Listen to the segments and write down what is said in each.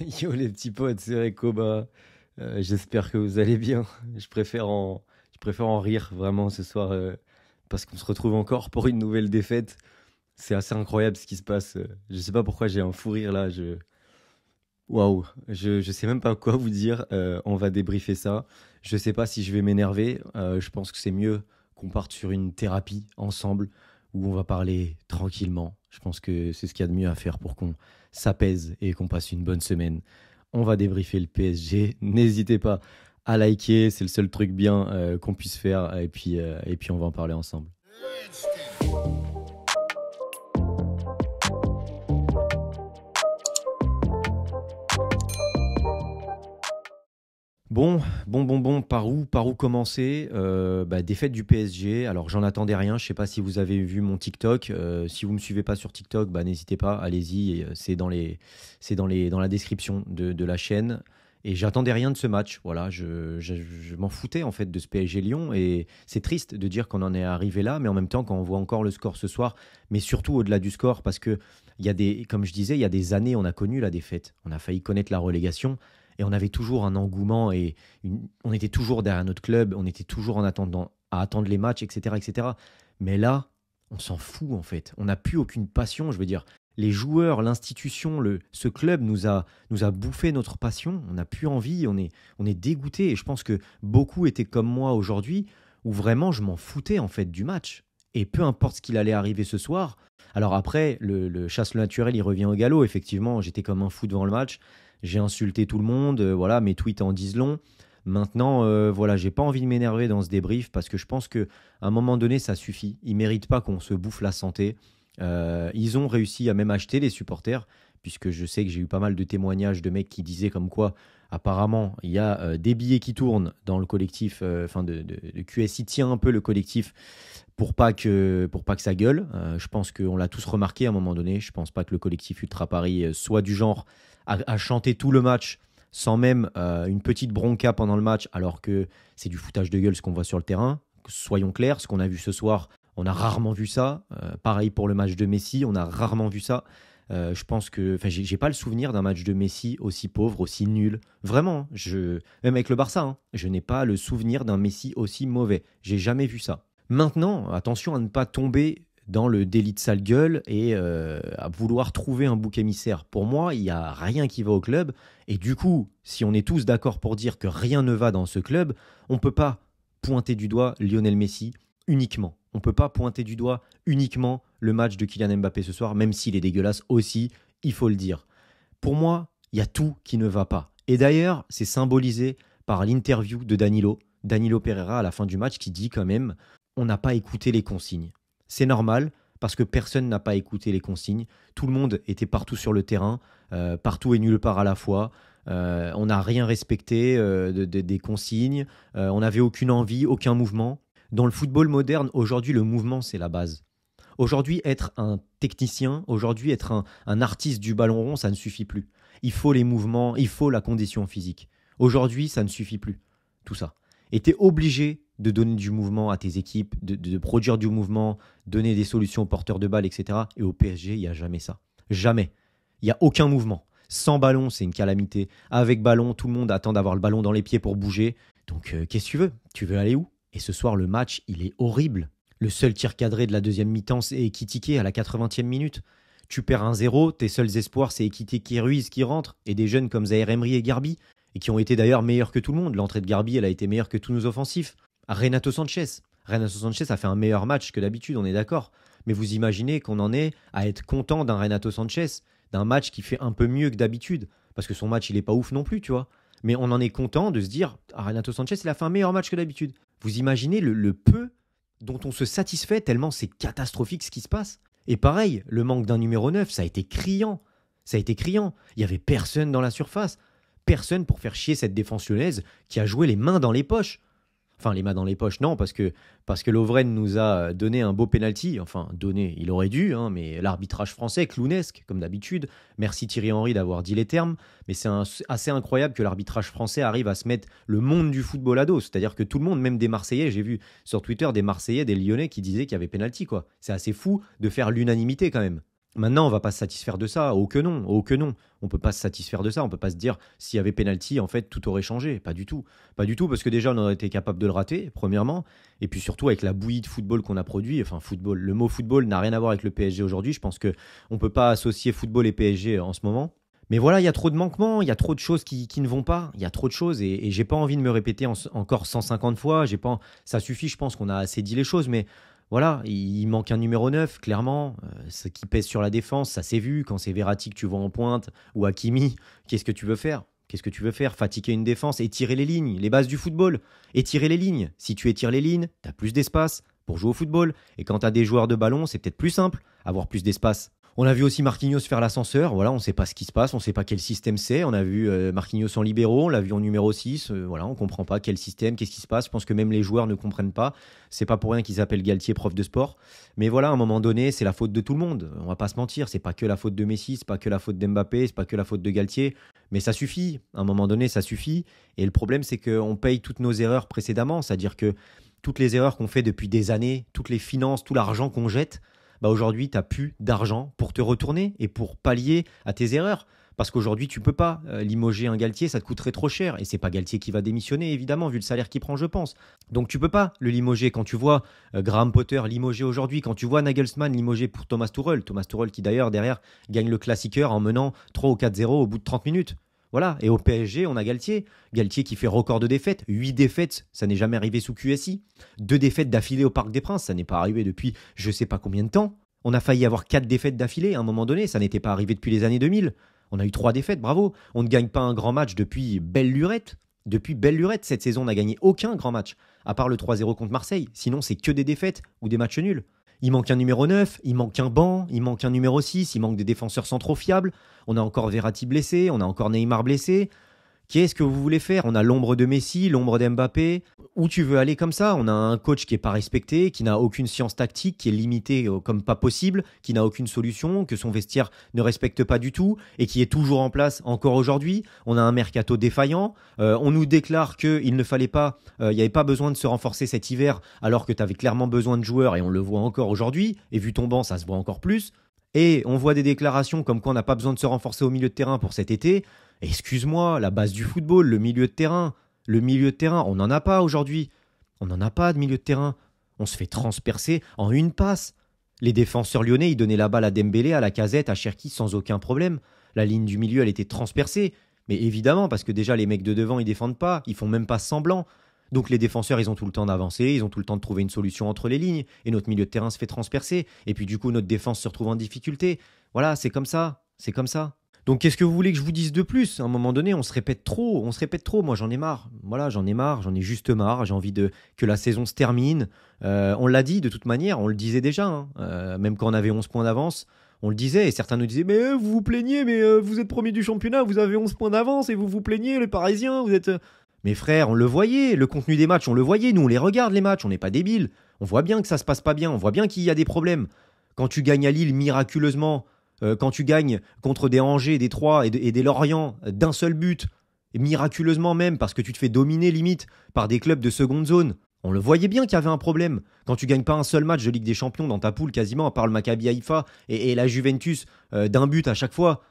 Yo les petits potes, c'est Rico euh, J'espère que vous allez bien. Je préfère en, je préfère en rire vraiment ce soir euh, parce qu'on se retrouve encore pour une nouvelle défaite. C'est assez incroyable ce qui se passe. Euh, je sais pas pourquoi j'ai un fou rire là. Je, waouh, je, je sais même pas quoi vous dire. on va débriefer ça. Je sais pas si je vais m'énerver. je pense que c'est mieux qu'on parte sur une thérapie ensemble où on va parler tranquillement. Je pense que c'est ce qu'il y a de mieux à faire pour qu'on s'apaise et qu'on passe une bonne semaine. On va débriefer le PSG. N'hésitez pas à liker, c'est le seul truc bien euh, qu'on puisse faire. Et puis, euh, et puis on va en parler ensemble. Bon, bon, bon, bon, par où, par où commencer euh, bah, Défaite du PSG. Alors, j'en attendais rien. Je ne sais pas si vous avez vu mon TikTok. Euh, si vous ne me suivez pas sur TikTok, bah, n'hésitez pas, allez-y. Euh, c'est dans, les, dans, les, dans la description de, la chaîne. Et j'attendais rien de ce match. Voilà, je, m'en foutais en fait de ce PSG Lyon. Et c'est triste de dire qu'on en est arrivé là, mais en même temps, quand on voit encore le score ce soir, mais surtout au-delà du score, parce que, y a des, comme je disais, il y a des années, on a connu la défaite. On a failli connaître la relégation. Et on avait toujours un engouement et on était toujours derrière notre club, on était toujours en attendant, à attendre les matchs, etc., etc. Mais là, on s'en fout en fait. On n'a plus aucune passion, je veux dire. Les joueurs, l'institution, le, ce club nous a, nous a bouffé notre passion. On n'a plus envie, on est, on est dégoûté. Et je pense que beaucoup étaient comme moi aujourd'hui, où vraiment je m'en foutais en fait du match. Et peu importe ce qu'il allait arriver ce soir. Alors après, le, le naturel, il revient au galop. Effectivement, j'étais comme un fou devant le match j'ai insulté tout le monde, euh, voilà, mes tweets en disent long. Maintenant, euh, voilà, j'ai pas envie de m'énerver dans ce débrief parce que je pense que à un moment donné, ça suffit. Ils méritent pas qu'on se bouffe la santé. Euh, ils ont réussi à même acheter les supporters, puisque je sais que j'ai eu pas mal de témoignages de mecs qui disaient comme quoi apparemment, il y a euh, des billets qui tournent dans le collectif, euh, enfin, de, de, QSI tient un peu le collectif pour pas que, pour pas que ça gueule. Euh, je pense qu'on l'a tous remarqué à un moment donné. Je ne pense pas que le collectif Ultra Paris soit du genre à, chanter tout le match sans même une petite bronca pendant le match, alors que c'est du foutage de gueule ce qu'on voit sur le terrain. Soyons clairs, ce qu'on a vu ce soir, on a rarement vu ça. pareil pour le match de Messi, on a rarement vu ça. Euh, je pense que, enfin, j'ai pas le souvenir d'un match de Messi aussi pauvre, aussi nul. Vraiment, hein, je, même avec le Barça, hein, je n'ai pas le souvenir d'un Messi aussi mauvais. J'ai jamais vu ça. Maintenant, attention à ne pas tomber dans le délit de sale gueule et euh, à vouloir trouver un bouc émissaire. Pour moi, il n'y a rien qui va au club. Et du coup, si on est tous d'accord pour dire que rien ne va dans ce club, on ne peut pas pointer du doigt Lionel Messi uniquement. On ne peut pas pointer du doigt uniquement le match de Kylian Mbappé ce soir, même s'il est dégueulasse aussi, il faut le dire. Pour moi, il y a tout qui ne va pas. Et d'ailleurs, c'est symbolisé par l'interview de Danilo, Danilo Pereira à la fin du match qui dit quand même on n'a pas écouté les consignes. C'est normal parce que personne n'a pas écouté les consignes. Tout le monde était partout sur le terrain, euh, partout et nulle part à la fois. Euh, on n'a rien respecté euh, des consignes. on n'avait aucune envie, aucun mouvement. Dans le football moderne, aujourd'hui, le mouvement, c'est la base. Aujourd'hui, être un technicien, aujourd'hui, être un, artiste du ballon rond, ça ne suffit plus. Il faut les mouvements, il faut la condition physique. Aujourd'hui, ça ne suffit plus, tout ça. Et tu es obligé de donner du mouvement à tes équipes, de, produire du mouvement, donner des solutions aux porteurs de balles, etc. Et au PSG, il n'y a jamais ça. Jamais. Il n'y a aucun mouvement. Sans ballon, c'est une calamité. Avec ballon, tout le monde attend d'avoir le ballon dans les pieds pour bouger. Donc, euh, qu'est-ce que tu veux Tu veux aller où Et ce soir, le match, il est horrible. Le seul tir cadré de la deuxième mi-temps, c'est Ekitike à la 80e minute. Tu perds un zéro, tes seuls espoirs, c'est qui Ruiz qui rentre, et des jeunes comme Zaire Emery et Garbi, et qui ont été d'ailleurs meilleurs que tout le monde. L'entrée de Garbi, elle a été meilleure que tous nos offensifs. Renato Sanchez. Renato Sanchez a fait un meilleur match que d'habitude, on est d'accord. Mais vous imaginez qu'on en est à être content d'un Renato Sanchez, d'un match qui fait un peu mieux que d'habitude, parce que son match, il est pas ouf non plus, tu vois. Mais on en est content de se dire, ah, Renato Sanchez, il a fait un meilleur match que d'habitude. Vous imaginez le peu dont on se satisfait tellement c'est catastrophique ce qui se passe. Et pareil, le manque d'un numéro 9, ça a été criant. Ça a été criant. Il n'y avait personne dans la surface. Personne pour faire chier cette défense qui a joué les mains dans les poches. Enfin, les mains dans les poches, non, parce que, parce que Lovren nous a euh, donné un beau penalty. Enfin, donné, il aurait dû, hein, mais l'arbitrage français, clownesque, comme d'habitude. Merci Thierry Henry d'avoir dit les termes. Mais c'est assez incroyable que l'arbitrage français arrive à se mettre le monde du football à dos. C'est-à-dire que tout le monde, même des Marseillais, j'ai vu sur Twitter des Marseillais, des Lyonnais qui disaient qu'il y avait penalty, quoi. C'est assez fou de faire l'unanimité quand même. Maintenant, on va pas se satisfaire de ça. Oh que non, oh que non. On peut pas se satisfaire de ça. On peut pas se dire s'il y avait penalty, en fait, tout aurait changé. Pas du tout. Pas du tout parce que déjà on aurait été capable de le rater, premièrement, et puis surtout avec la bouillie de football qu'on a produit. Enfin, football. Le mot football n'a rien à voir avec le PSG aujourd'hui. Je pense que on peut pas associer football et PSG en ce moment. Mais voilà, il y a trop de manquements, il y a trop de choses qui, ne vont pas, il y a trop de choses et, j'ai pas envie de me répéter encore 150 fois. J'ai pas, ça suffit, je pense qu'on a assez dit les choses, mais voilà, il manque un numéro 9, clairement. Euh, ce qui pèse sur la défense, ça s'est vu. Quand c'est Verratti que tu vois en pointe ou Hakimi, qu'est-ce que tu veux faire Qu'est-ce que tu veux faire Fatiguer une défense, étirer les lignes, les bases du football. Étirer les lignes. Si tu étires les lignes, t'as plus d'espace pour jouer au football. Et quand t'as des joueurs de ballon, c'est peut-être plus simple avoir plus d'espace. On a vu aussi Marquinhos faire l'ascenseur. Voilà, on ne sait pas ce qui se passe, on ne sait pas quel système c'est. On a vu euh, Marquinhos en libéraux, on l'a vu en numéro 6. Euh, voilà, on comprend pas quel système, qu'est-ce qui se passe. Je pense que même les joueurs ne comprennent pas. C'est pas pour rien qu'ils appellent Galtier prof de sport. Mais voilà, à un moment donné, c'est la faute de tout le monde. On va pas se mentir, c'est pas que la faute de Messi, c'est pas que la faute d'Mbappé, c'est pas que la faute de Galtier. Mais ça suffit. À un moment donné, ça suffit. Et le problème, c'est qu'on paye toutes nos erreurs précédemment. C'est-à-dire que toutes les erreurs qu'on fait depuis des années, toutes les finances, tout l'argent qu'on jette, bah, aujourd'hui, tu n'as plus d'argent pour te retourner et pour pallier à tes erreurs. Parce qu'aujourd'hui, tu peux pas euh, limoger un Galtier, ça te coûterait trop cher. Et c'est pas Galtier qui va démissionner, évidemment, vu le salaire qu'il prend, je pense. Donc tu peux pas le limoger. Quand tu vois euh, Graham Potter limoger aujourd'hui, quand tu vois Nagelsmann limoger pour Thomas Tuchel, Thomas Tuchel qui d'ailleurs, derrière, gagne le classiqueur en menant 3 ou 4-0 au bout de 30 minutes. Voilà. Et au PSG, on a Galtier. Galtier qui fait record de défaites. 8 défaites, ça n'est jamais arrivé sous QSI. Deux défaites d'affilée au Parc des Princes, ça n'est pas arrivé depuis je sais pas combien de temps. On a failli avoir quatre défaites d'affilée à un moment donné, ça n'était pas arrivé depuis les années 2000. On a eu trois défaites, bravo. On ne gagne pas un grand match depuis belle lurette. Depuis belle lurette, cette saison, on n'a gagné aucun grand match, à part le 3-0 contre Marseille. Sinon, c'est que des défaites ou des matchs nuls. Il manque un numéro 9, il manque un banc, il manque un numéro 6, il manque des défenseurs centraux fiables. On a encore Verratti blessé, on a encore Neymar blessé, quest ce que vous voulez faire. On a l'ombre de Messi, l'ombre d'Mbappé. Où tu veux aller comme ça On a un coach qui n'est pas respecté, qui n'a aucune science tactique, qui est limité euh, comme pas possible, qui n'a aucune solution, que son vestiaire ne respecte pas du tout et qui est toujours en place encore aujourd'hui. On a un mercato défaillant. Euh, on nous déclare qu'il ne fallait pas, euh, il n'y avait pas besoin de se renforcer cet hiver alors que tu avais clairement besoin de joueurs et on le voit encore aujourd'hui. Et vu ton banc, ça se voit encore plus. Et on voit des déclarations comme quoi on n'a pas besoin de se renforcer au milieu de terrain pour cet été. Excuse-moi, la base du football, le milieu de terrain. Le milieu de terrain, on n'en a pas aujourd'hui. On n'en a pas de milieu de terrain. On se fait transpercer en une passe. Les défenseurs lyonnais, ils donnaient la balle à Dembélé, à la casette, à Cherki sans aucun problème. La ligne du milieu, elle était transpercée. Mais évidemment, parce que déjà, les mecs de devant, ils défendent pas. Ils font même pas semblant. Donc les défenseurs, ils ont tout le temps d'avancer, ils ont tout le temps de trouver une solution entre les lignes, et notre milieu de terrain se fait transpercer, et puis du coup notre défense se retrouve en difficulté. Voilà, c'est comme ça, c'est comme ça. Donc qu'est-ce que vous voulez que je vous dise de plus À un moment donné, on se répète trop, on se répète trop. Moi, j'en ai marre. Voilà, j'en ai marre, j'en ai juste marre. J'ai envie de que la saison se termine. Euh, on l'a dit de toute manière, on le disait déjà, hein. euh, même quand on avait 11 points d'avance. On le disait, et certains nous disaient Mais vous vous plaignez, mais euh, vous êtes premier du championnat, vous avez 11 points d'avance et vous vous plaignez, les Parisiens, vous êtes. Mais frères, on le voyait, le contenu des matchs, on le voyait, nous on les regarde les matchs, on n'est pas débiles. On voit bien que ça se passe pas bien, on voit bien qu'il y a des problèmes. Quand tu gagnes à Lille miraculeusement, euh, quand tu gagnes contre des Angers, des Troyes et, des Lorient euh, d'un seul but, et miraculeusement même, parce que tu te fais dominer limite par des clubs de seconde zone, on le voyait bien qu'il y avait un problème. Quand tu gagnes pas un seul match de Ligue des Champions dans ta poule, quasiment, à part le Maccabi Haïfa et, la Juventus euh, d'un but à chaque fois,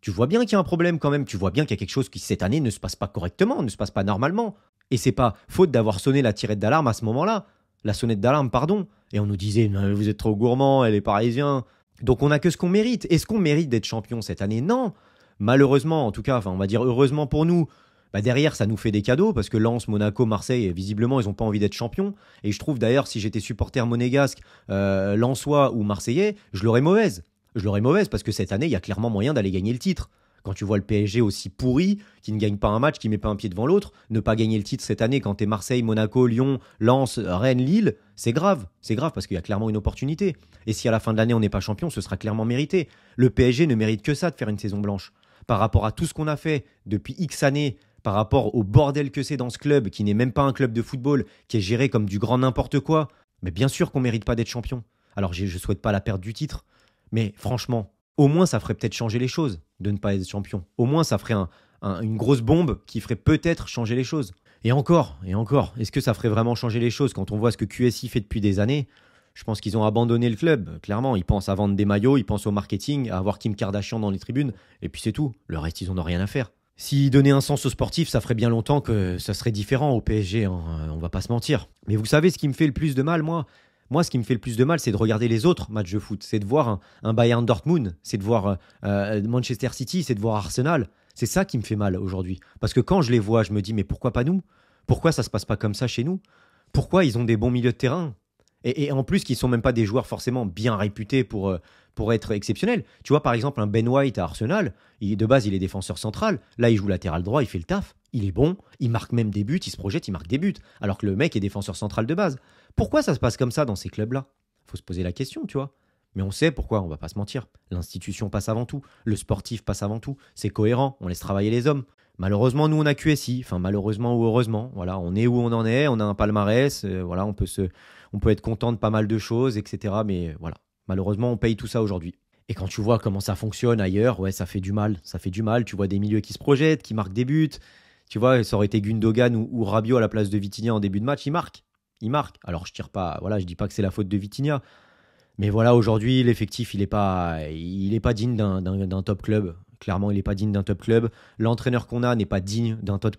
tu vois bien qu'il y a un problème quand même. Tu vois bien qu'il y a quelque chose qui, cette année, ne se passe pas correctement, ne se passe pas normalement. Et c'est pas faute d'avoir sonné la tirette d'alarme à ce moment-là. La sonnette d'alarme, pardon. Et on nous disait, vous êtes trop gourmand, elle est Parisiens, donc on n'a que ce qu'on mérite. Est-ce qu'on mérite d'être champion cette année Non. Malheureusement, en tout cas, enfin on va dire heureusement pour nous, bah, derrière, ça nous fait des cadeaux parce que Lens, Monaco, Marseille, visiblement, ils n'ont pas envie d'être champions. Et je trouve d'ailleurs, si j'étais supporter monégasque, euh, lensois ou marseillais, je l'aurais mauvaise. Je l'aurais mauvaise parce que cette année, il y a clairement moyen d'aller gagner le titre. Quand tu vois le PSG aussi pourri, qui ne gagne pas un match, qui met pas un pied devant l'autre, ne pas gagner le titre cette année quand t'es Marseille, Monaco, Lyon, Lens, Rennes, Lille, c'est grave. C'est grave parce qu'il y a clairement une opportunité. Et si à la fin de l'année on n'est pas champion, ce sera clairement mérité. Le PSG ne mérite que ça de faire une saison blanche. Par rapport à tout ce qu'on a fait depuis X années, par rapport au bordel que c'est dans ce club, qui n'est même pas un club de football, qui est géré comme du grand n'importe quoi, mais bien sûr qu'on mérite pas d'être champion. Alors je ne souhaite pas la perte du titre, mais franchement, au moins, ça ferait peut-être changer les choses de ne pas être champion. Au moins, ça ferait une grosse bombe qui ferait peut-être changer les choses. Et encore, et encore, est-ce que ça ferait vraiment changer les choses quand on voit ce que QSI fait depuis des années je pense qu'ils ont abandonné le club, clairement. Ils pensent à vendre des maillots, ils pensent au marketing, à avoir Kim Kardashian dans les tribunes, et puis c'est tout. Le reste, ils n'en ont rien à faire. Si donnaient un sens au sportif, ça ferait bien longtemps que ça serait différent au PSG, on hein, on va pas se mentir. Mais vous savez ce qui me fait le plus de mal, moi moi, ce qui me fait le plus de mal, c'est de regarder les autres matchs de foot. C'est de voir un, Bayern Dortmund, c'est de voir euh, euh, Manchester City, c'est de voir Arsenal. C'est ça qui me fait mal aujourd'hui. Parce que quand je les vois, je me dis, mais pourquoi pas nous Pourquoi ça se passe pas comme ça chez nous Pourquoi ils ont des bons milieux de terrain et, en plus, qu'ils sont même pas des joueurs forcément bien réputés pour, euh, pour être exceptionnels. Tu vois, par exemple, un Ben White à Arsenal, il, de base, il est défenseur central. Là, il joue latéral droit, il fait le taf il est bon, il marque même des buts, il se projette, il marque des buts, alors que le mec est défenseur central de base. Pourquoi ça se passe comme ça dans ces clubs-là Faut se poser la question, tu vois. Mais on sait pourquoi, on va pas se mentir. L'institution passe avant tout, le sportif passe avant tout, c'est cohérent, on laisse travailler les hommes. Malheureusement, nous on a QSI, enfin malheureusement ou heureusement, voilà, on est où on en est, on a un palmarès, euh, voilà, on peut se, on peut être content de pas mal de choses, etc. Mais voilà, malheureusement, on paye tout ça aujourd'hui. Et quand tu vois comment ça fonctionne ailleurs, ouais, ça fait du mal, ça fait du mal. Tu vois des milieux qui se projettent, qui marquent des buts, tu vois, ça aurait été Gundogan ou, ou Rabiot à la place de Vitinha en début de match, il marque. Il marque. Alors je tire pas, voilà, je dis pas que c'est la faute de Vitinha. Mais voilà, aujourd'hui, l'effectif, il n'est pas, il pas digne d'un top club. Clairement, il n'est pas digne d'un top club. L'entraîneur qu'on a n'est pas digne d'un top,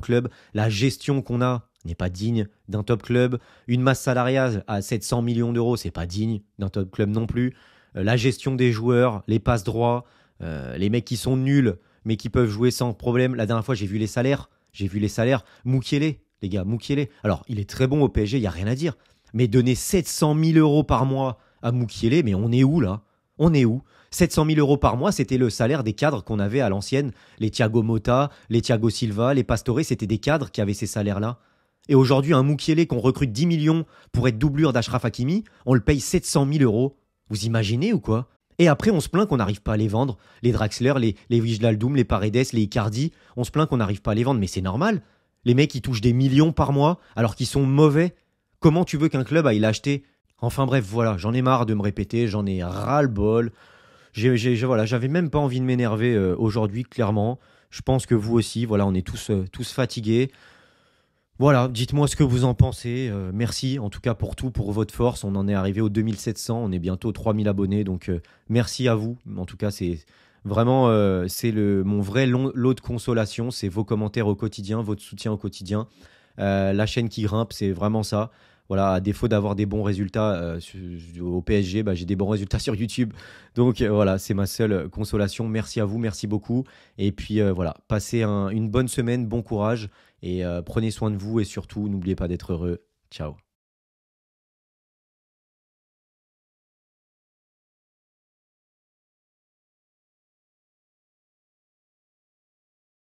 club. La gestion qu'on a n'est pas digne d'un top club. Une masse salariale à 700 millions d'euros, c'est pas digne d'un top club non plus. Euh, la gestion des joueurs, les passes droits, euh, les mecs qui sont nuls, mais qui peuvent jouer sans problème. La dernière fois, j'ai vu les salaires. J'ai vu les salaires. Moukielé, les gars, Moukielé. Alors, il est très bon au PSG, il n'y a rien à dire. Mais donner 700 000 euros par mois à Moukielé, mais on est où là On est où 700 000 euros par mois, c'était le salaire des cadres qu'on avait à l'ancienne. Les Thiago Mota, les Thiago Silva, les Pastore, c'était des cadres qui avaient ces salaires-là. Et aujourd'hui, un Moukielé qu'on recrute 10 millions pour être doublure d'Ashraf Hakimi, on le paye 700 000 euros. Vous imaginez ou quoi et après, on se plaint qu'on n'arrive pas à les vendre. Les Draxler, les, les les Paredes, les Icardi, on se plaint qu'on n'arrive pas à les vendre. Mais c'est normal. Les mecs, ils touchent des millions par mois alors qu'ils sont mauvais. Comment tu veux qu'un club aille l'acheter Enfin bref, voilà, j'en ai marre de me répéter, j'en ai ras-le-bol. J'ai, voilà, j'avais même pas envie de m'énerver euh, aujourd'hui, clairement. Je pense que vous aussi, voilà, on est tous, euh, tous fatigués. Voilà, dites-moi ce que vous en pensez. Euh, merci en tout cas pour tout, pour votre force. On en est arrivé aux 2700, on est bientôt 3000 abonnés, donc euh, merci à vous. En tout cas, c'est vraiment euh, c'est le mon vrai lot de consolation, c'est vos commentaires au quotidien, votre soutien au quotidien. la chaîne qui grimpe, c'est vraiment ça. Voilà, à défaut d'avoir des bons résultats au PSG, bah, j'ai des bons résultats sur YouTube. Donc voilà, c'est ma seule consolation. Merci à vous, merci beaucoup. Et puis voilà, passez une bonne semaine, bon courage. Et euh, prenez soin de vous et surtout, n'oubliez pas d'être heureux. Ciao.